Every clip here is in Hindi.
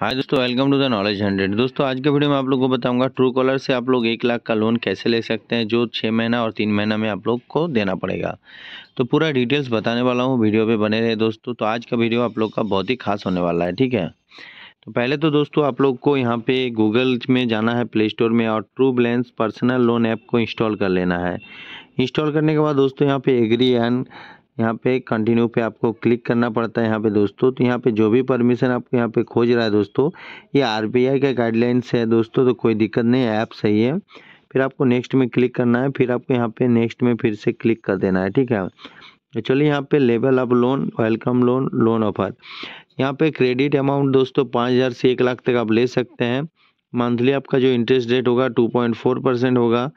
हाय दोस्तों welcome to the knowledge hundred दोस्तों आज के वीडियो में आप लोग को बताऊंगा ट्रू कॉलर से आप लोग एक लाख का लोन कैसे ले सकते हैं जो छः महीना और तीन महीना में आप लोग को देना पड़ेगा तो पूरा डिटेल्स बताने वाला हूँ वीडियो पे बने रहे दोस्तों तो आज का वीडियो आप लोग का बहुत ही खास होने वाला है ठीक है तो पहले तो दोस्तों आप लोग को यहाँ पे गूगल में जाना है प्ले स्टोर में और True Balance personal loan app को इंस्टॉल कर लेना है इंस्टॉल करने के बाद दोस्तों यहाँ पे एग्री एंड यहाँ पे कंटिन्यू पे आपको क्लिक करना पड़ता है यहाँ पे दोस्तों तो यहाँ पे जो भी परमिशन आपको यहाँ पे खोज रहा है दोस्तों ये आरबीआई का गाइडलाइंस है दोस्तों तो कोई दिक्कत नहीं है ऐप सही है फिर आपको नेक्स्ट में क्लिक करना है फिर आपको यहाँ पे नेक्स्ट में फिर से क्लिक कर देना है ठीक है तो चलिए यहाँ पे level up loan welcome loan loan offer यहाँ पे क्रेडिट अमाउंट दोस्तों पाँच हज़ार से एक लाख तक आप ले सकते हैं मंथली आपका जो इंटरेस्ट रेट होगा टू पॉइंट फोर परसेंट होगा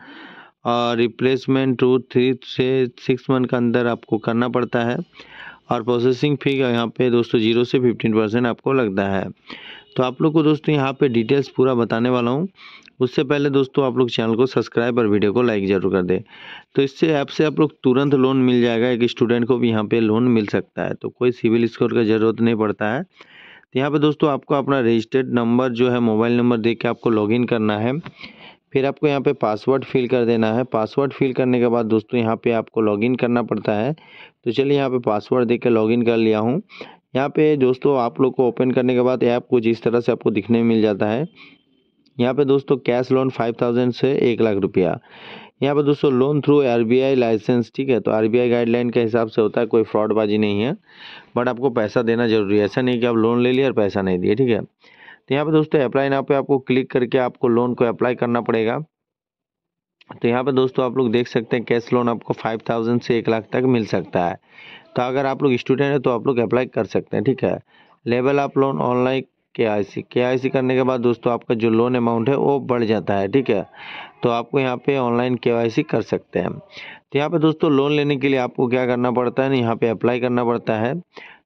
और रिप्लेसमेंट टू थ्री से सिक्स मंथ के अंदर आपको करना पड़ता है और प्रोसेसिंग फ़ी का यहाँ पे दोस्तों जीरो से फिफ्टीन परसेंट आपको लगता है तो आप लोग को दोस्तों यहाँ पे डिटेल्स पूरा बताने वाला हूँ उससे पहले दोस्तों आप लोग चैनल को सब्सक्राइब और वीडियो को लाइक ज़रूर कर दें तो इससे ऐप से आप लोग तुरंत लोन मिल जाएगा एक स्टूडेंट को भी यहाँ पर लोन मिल सकता है तो कोई सिविल स्कोर का ज़रूरत नहीं पड़ता है तो यहाँ पर दोस्तों आपको अपना रजिस्टर्ड नंबर जो है मोबाइल नंबर दे के आपको लॉगिन करना है फिर आपको यहाँ पे पासवर्ड फिल कर देना है पासवर्ड फिल करने के बाद दोस्तों यहाँ पे आपको लॉगिन करना पड़ता है तो चलिए यहाँ पे पासवर्ड देकर लॉगिन कर लिया हूँ यहाँ पे दोस्तों आप लोग को ओपन करने के बाद ऐप कुछ इस तरह से आपको दिखने में मिल जाता है यहाँ पे दोस्तों कैश लोन फाइव थाउजेंड से एक लाख रुपया यहाँ पे दोस्तों लोन थ्रू आर लाइसेंस ठीक है तो आर गाइडलाइन के हिसाब से होता है कोई फ्रॉडबाजी नहीं है बट आपको पैसा देना जरूरी है ऐसा नहीं कि आप लोन ले लिया और पैसा नहीं दिए ठीक है तो यहाँ पे दोस्तों अप्लाई ना पे आपको क्लिक करके आपको लोन को अप्लाई करना पड़ेगा तो यहाँ पे दोस्तों आप लोग देख सकते हैं कैश लोन आपको फाइव थाउजेंड से एक लाख तक मिल सकता है तो अगर आप लोग स्टूडेंट हैं तो आप लोग अप्लाई कर सकते हैं ठीक है लेवल आप लोन ऑनलाइन के आई सी के आई सी करने के बाद दोस्तों आपका जो लोन अमाउंट है वो बढ़ जाता है ठीक है तो आपको यहाँ पे ऑनलाइन के सी कर सकते हैं तो यहाँ पे दोस्तों लोन लेने के लिए आपको क्या करना पड़ता है यहाँ पे अप्लाई करना पड़ता है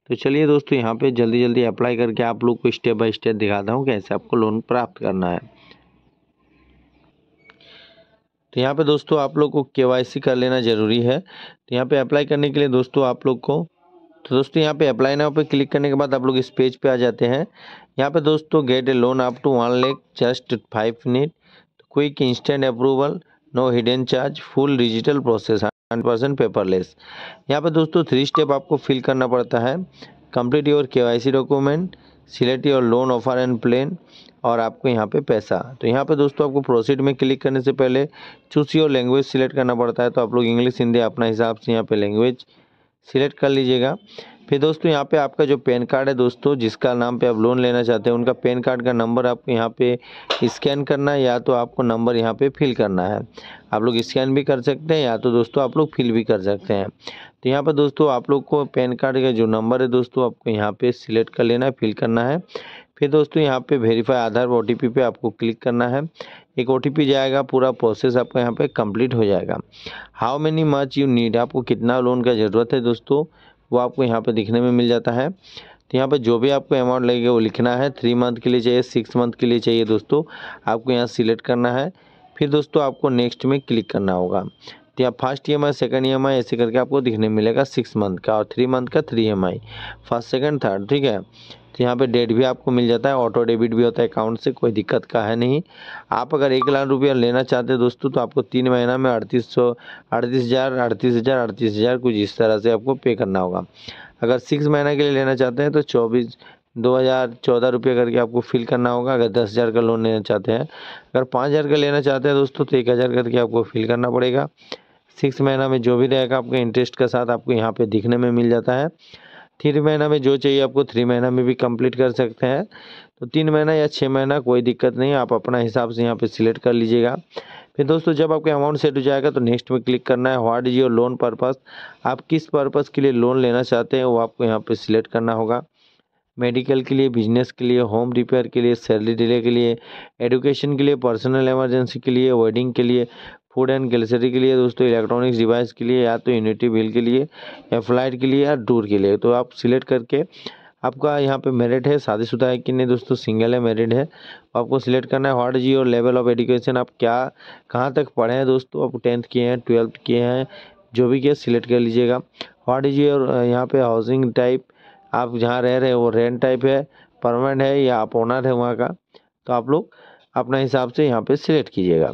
तो चलिए दोस्तों यहाँ पे जल्दी जल्दी अप्लाई करके आप लोग को स्टेप बाय स्टेप दिखाता हूँ कैसे आपको लोन प्राप्त करना है तो यहाँ पे दोस्तों आप लोग को केवाईसी कर लेना ज़रूरी है तो यहाँ पे अप्लाई करने के लिए दोस्तों आप लोग को तो दोस्तों यहाँ पे अप्लाई नाउ पे क्लिक करने के बाद आप लोग इस पेज पे आ जाते हैं यहाँ पे दोस्तों get a loan up to one lakh just five minute quick instant approval no hidden charge full digital process hundred percent paperless यहाँ पर दोस्तों थ्री स्टेप आपको फिल करना पड़ता है कंप्लीट योर के document select your loan offer and plan और आपको यहाँ पे पैसा तो यहाँ पे दोस्तों आपको प्रोसीड में क्लिक करने से पहले चूस योर लैंग्वेज सिलेक्ट करना पड़ता है तो आप लोग इंग्लिश हिंदी अपना हिसाब से यहाँ पे लैंग्वेज सिलेक्ट कर लीजिएगा फिर दोस्तों यहाँ पे आपका जो पैन कार्ड है दोस्तों जिसका नाम पे आप लोन लेना चाहते हैं उनका पैन कार्ड का नंबर आपको यहाँ पे स्कैन करना है या तो आपको नंबर यहाँ पे फिल करना है आप लोग स्कैन भी कर सकते हैं या तो दोस्तों आप लोग फिल भी कर सकते हैं तो यहाँ पर दोस्तों आप लोग को पैन कार्ड का जो नंबर है दोस्तों आपको यहाँ पर सिलेक्ट कर लेना है फिल करना है फिर दोस्तों यहाँ पर वेरीफाई आधार ओ टी पे आपको क्लिक करना है एक ओ जाएगा पूरा प्रोसेस आपका यहाँ पर कंप्लीट हो जाएगा how many much you need आपको कितना लोन का ज़रूरत है दोस्तों वो आपको यहाँ पर दिखने में मिल जाता है तो यहाँ पर जो भी आपको अमाउंट लगेगा वो लिखना है थ्री मंथ के लिए चाहिए सिक्स मंथ के लिए चाहिए दोस्तों आपको यहाँ सिलेक्ट करना है फिर दोस्तों आपको नेक्स्ट में क्लिक करना होगा तो यहाँ first E M I second E M I ऐसे करके आपको दिखने मिलेगा सिक्स मंथ का और थ्री मंथ का three E M I first second third ठीक है तो यहाँ पे डेट भी आपको मिल जाता है ऑटो डेबिट भी होता है अकाउंट से कोई दिक्कत का है नहीं आप अगर एक लाख रुपया लेना चाहते हैं दोस्तों तो आपको तीन महीना में अड़तीस सौ अड़तीस हज़ार अड़तीस हज़ार अड़तीस हज़ार कुछ इस तरह से आपको पे करना होगा अगर सिक्स महीना के लिए लेना चाहते हैं तो चौबीस दो हज़ार चौदह रुपये करके आपको फिल करना होगा अगर दस हज़ार का लोन लेना चाहते हैं अगर पाँच हज़ार का लेना चाहते हैं दोस्तों तो एक हज़ार करके आपको फिल करना पड़ेगा सिक्स महीना में जो भी रहेगा आपके इंटरेस्ट के साथ आपको यहाँ पे दिखने में मिल जाता है थ्री महीना में जो चाहिए आपको थ्री महीना में भी कंप्लीट कर सकते हैं तो तीन महीना या छः महीना कोई दिक्कत नहीं आप अपना हिसाब से यहाँ पे सिलेक्ट कर लीजिएगा फिर दोस्तों जब आपके अमाउंट सेट हो जाएगा तो नेक्स्ट में क्लिक करना है what is your loan purpose आप किस पर्पस के लिए लोन लेना चाहते हैं वो आपको यहाँ पे सिलेक्ट करना होगा मेडिकल के लिए बिजनेस के लिए होम रिपेयर के लिए सैलरी डिले के लिए एडुकेशन के लिए पर्सनल इमरजेंसी के लिए वेडिंग के लिए फूड एंड ग्लेसरी के लिए दोस्तों इलेक्ट्रॉनिक्स डिवाइस के लिए या तो यूनिटी बिल के लिए या फ्लाइट के लिए या टूर के लिए तो आप सिलेक्ट करके आपका यहाँ पे मेरिट है शादीशुदा है कि नहीं दोस्तों सिंगल है मेरिट है तो आपको सिलेक्ट करना है हॉर्ड जी और लेवल ऑफ एजुकेशन आप क्या कहाँ तक पढ़े हैं दोस्तों आप टेंथ किए हैं ट्वेल्थ किए हैं जो भी किया सिलेक्ट कर लीजिएगा व्हाट जी और यहाँ पे हाउसिंग टाइप आप जहाँ रह रहे हैं वो रेंट टाइप है परमानेंट है या आप ओनर है वहाँ का तो आप लोग अपने हिसाब से यहाँ पर सिलेक्ट कीजिएगा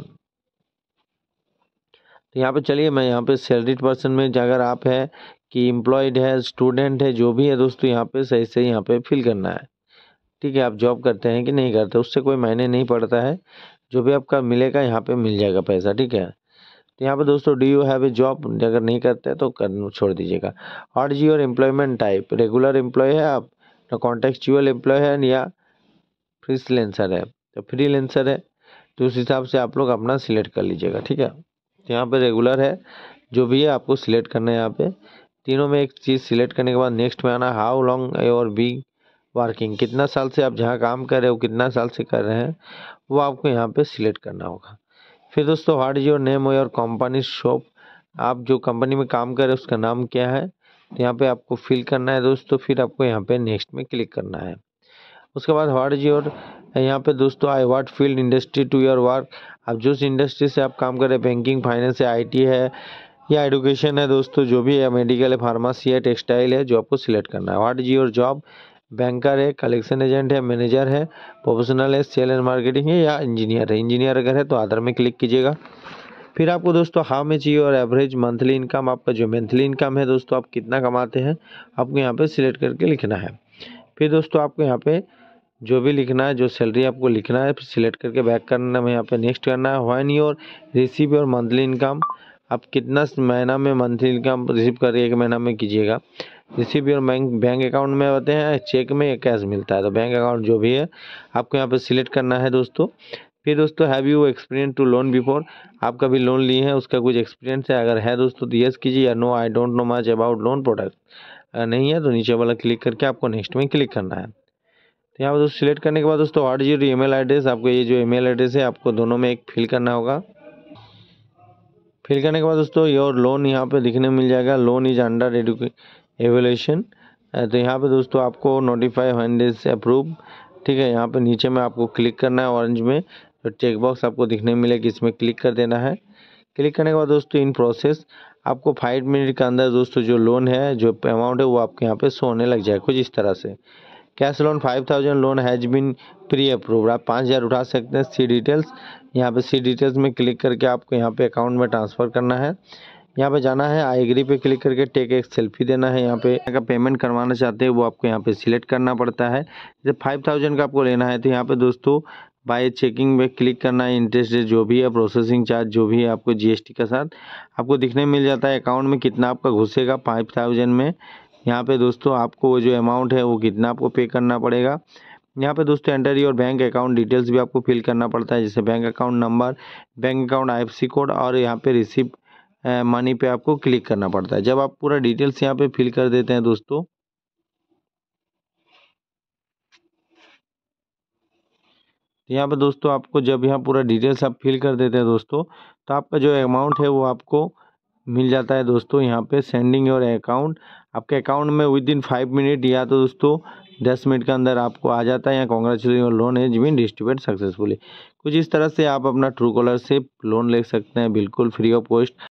तो यहाँ पे चलिए मैं यहाँ पे सैलरीड पर्सन में अगर आप है कि एम्प्लॉयड है स्टूडेंट है जो भी है दोस्तों यहाँ पे सही से यहाँ पे फिल करना है ठीक है आप जॉब करते हैं कि नहीं करते उससे कोई मायने नहीं पड़ता है जो भी आपका मिलेगा यहाँ पे मिल जाएगा पैसा ठीक है तो यहाँ पे दोस्तों do you have a job अगर नहीं करते तो कर छोड़ दीजिएगा और जी और एम्प्लॉयमेंट टाइप रेगुलर एम्प्लॉय है आप ना कॉन्टेक्चुअल एम्प्लॉय है या फ्री है तो फ्री है तो उस हिसाब से आप लोग अपना सिलेक्ट कर लीजिएगा ठीक है यहाँ पर रेगुलर है जो भी है आपको सिलेक्ट करना है यहाँ पे तीनों में एक चीज़ सिलेक्ट करने के बाद नेक्स्ट में आना हाउ लॉन्ग और बी वर्किंग कितना साल से आप जहाँ काम कर रहे हो कितना साल से कर रहे हैं वो आपको यहाँ पे सिलेक्ट करना होगा फिर दोस्तों हार्ड इज योर नेम और कंपनी शॉप आप जो कंपनी में काम कर रहे हो उसका नाम क्या है तो यहाँ पर आपको फिल करना है दोस्तों फिर आपको यहाँ पर नेक्स्ट में क्लिक करना है उसके बाद हार्ड इज योर यहाँ पे दोस्तों I what field industry to your work आप जिस इंडस्ट्री से आप काम कर रहे हैं बैंकिंग फाइनेंस है आईटी है या एडुकेशन है दोस्तों जो भी है मेडिकल है फार्मासी है टेक्सटाइल है जो आपको सिलेक्ट करना है what is your job banker है कलेक्शन एजेंट है मैनेजर है प्रोफेशनल है सेल एंड मार्केटिंग है या इंजीनियर है इंजीनियर अगर है तो आधार में क्लिक कीजिएगा फिर आपको दोस्तों हाउ मच चाहिए और एवरेज मंथली इनकम आपका जो मंथली इनकम है दोस्तों आप कितना कमाते हैं आपको यहाँ पे सिलेक्ट करके लिखना है फिर दोस्तों आपको यहाँ पे जो भी लिखना है जो सैलरी आपको लिखना है फिर सिलेक्ट करके बैक करना है यहाँ पे नेक्स्ट करना है वन योर रिसीव और मंथली इनकम आप कितना महीना में मंथली इनकम रिसीव कर एक महीना में कीजिएगा receive your bank bank account में होते हैं चेक में या कैश मिलता है तो बैंक अकाउंट जो भी है आपको यहाँ पर सिलेक्ट करना है दोस्तों फिर दोस्तों have you experience to loan before आप कभी लोन लिए हैं उसका कुछ एक्सपीरियंस है अगर है दोस्तों तो यस कीजिए या no I don't know much about loan product नहीं है तो नीचे वाला क्लिक करके आपको नेक्स्ट में क्लिक करना है तो यहाँ पर दोस्तों सिलेक्ट करने के बाद दोस्तों आठ जीरो मेल एड्रेस आपको ये जो ईमेल एड्रेस है आपको दोनों में एक फिल करना होगा फिल करने के बाद दोस्तों योर लोन यहाँ पे दिखने मिल जाएगा लोन इज अंडर एवेल्यूशन तो यहाँ पे दोस्तों आपको नोटिफाई हंड्रेड से अप्रूव ठीक है यहाँ पे नीचे में आपको क्लिक करना है ऑरेंज में तो चेकबॉक्स आपको दिखने मिलेगा इसमें क्लिक कर देना है क्लिक करने के बाद दोस्तों इन प्रोसेस आपको फाइव मिनट के अंदर दोस्तों जो लोन है जो अमाउंट है वो आपके यहाँ पे सोने लग जाए कुछ इस तरह से cash loan five thousand loan has been pre approve आप पाँच हज़ार उठा सकते हैं सी डिटेल्स यहाँ पे सी डिटेल्स में क्लिक करके आपको यहाँ पे अकाउंट में ट्रांसफ़र करना है यहाँ पे जाना है आई एग्री पे क्लिक करके टेक एक सेल्फी देना है यहाँ पे अगर पेमेंट करवाना चाहते हैं वो आपको यहाँ पे सिलेक्ट करना पड़ता है जैसे फाइव थाउजेंड का आपको लेना है तो यहाँ पे दोस्तों बाय चेकिंग पे क्लिक करना है इंटरेस्ट रेट जो भी है प्रोसेसिंग चार्ज जो भी है आपको जीएसटी के साथ आपको दिखने मिल जाता है अकाउंट में कितना आपका घुसेगा फाइव थाउजेंड में यहाँ पे दोस्तों आपको वो जो अमाउंट है वो कितना आपको पे करना पड़ेगा यहाँ पे दोस्तों enter your bank account details भी आपको फिल करना पड़ता है जैसे bank account number bank account I code और यहाँ पे रिसिप्ट मनी पे आपको क्लिक करना पड़ता है जब आप पूरा डिटेल्स यहाँ पे फिल कर देते हैं दोस्तों तो यहाँ पे दोस्तों आपको जब यहाँ पूरा डिटेल्स आप फिल कर देते हैं दोस्तों तो आपका जो अमाउंट है वो आपको मिल जाता है दोस्तों यहाँ पे सेंडिंग योर अकाउंट आपके अकाउंट में विद इन फाइव मिनट या तो दोस्तों दस मिनट के अंदर आपको आ जाता है या कॉन्ग्रेचुलेशन योर लोन है बीन डिस्ट्रीब्यूट सक्सेसफुली कुछ इस तरह से आप अपना ट्रू कॉलर से लोन ले सकते हैं बिल्कुल फ्री ऑफ कॉस्ट